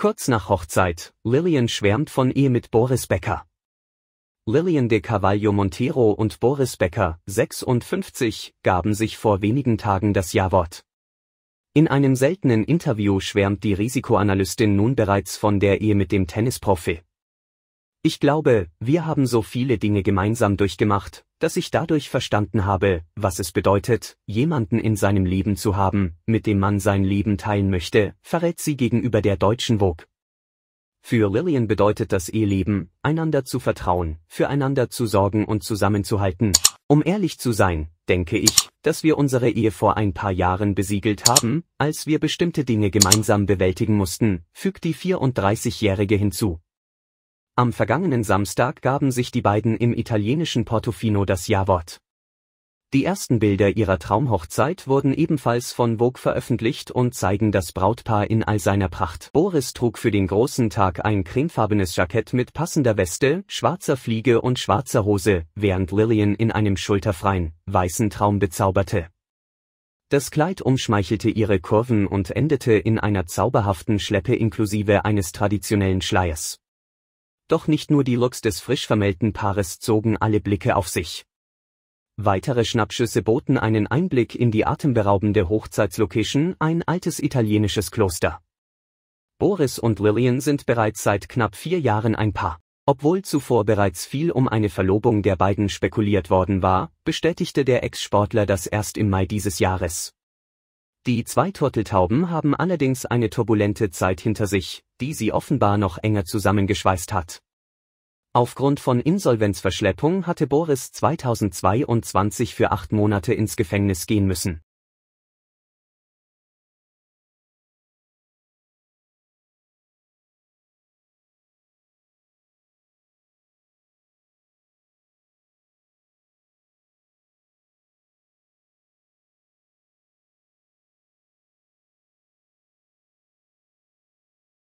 Kurz nach Hochzeit, Lillian schwärmt von ihr mit Boris Becker. Lillian de Carvalho Monteiro und Boris Becker, 56, gaben sich vor wenigen Tagen das Ja-Wort. In einem seltenen Interview schwärmt die Risikoanalystin nun bereits von der Ehe mit dem Tennisprofi. Ich glaube, wir haben so viele Dinge gemeinsam durchgemacht, dass ich dadurch verstanden habe, was es bedeutet, jemanden in seinem Leben zu haben, mit dem man sein Leben teilen möchte, verrät sie gegenüber der deutschen Vogue. Für Lillian bedeutet das Eheleben, einander zu vertrauen, füreinander zu sorgen und zusammenzuhalten. Um ehrlich zu sein, denke ich, dass wir unsere Ehe vor ein paar Jahren besiegelt haben, als wir bestimmte Dinge gemeinsam bewältigen mussten, fügt die 34-Jährige hinzu. Am vergangenen Samstag gaben sich die beiden im italienischen Portofino das Ja-Wort. Die ersten Bilder ihrer Traumhochzeit wurden ebenfalls von Vogue veröffentlicht und zeigen das Brautpaar in all seiner Pracht. Boris trug für den großen Tag ein cremefarbenes Jackett mit passender Weste, schwarzer Fliege und schwarzer Hose, während Lillian in einem schulterfreien, weißen Traum bezauberte. Das Kleid umschmeichelte ihre Kurven und endete in einer zauberhaften Schleppe inklusive eines traditionellen Schleiers. Doch nicht nur die Looks des frisch vermählten Paares zogen alle Blicke auf sich. Weitere Schnappschüsse boten einen Einblick in die atemberaubende Hochzeitslocation, ein altes italienisches Kloster. Boris und Lillian sind bereits seit knapp vier Jahren ein Paar. Obwohl zuvor bereits viel um eine Verlobung der beiden spekuliert worden war, bestätigte der Ex-Sportler das erst im Mai dieses Jahres. Die zwei Turteltauben haben allerdings eine turbulente Zeit hinter sich, die sie offenbar noch enger zusammengeschweißt hat. Aufgrund von Insolvenzverschleppung hatte Boris 2022 für acht Monate ins Gefängnis gehen müssen.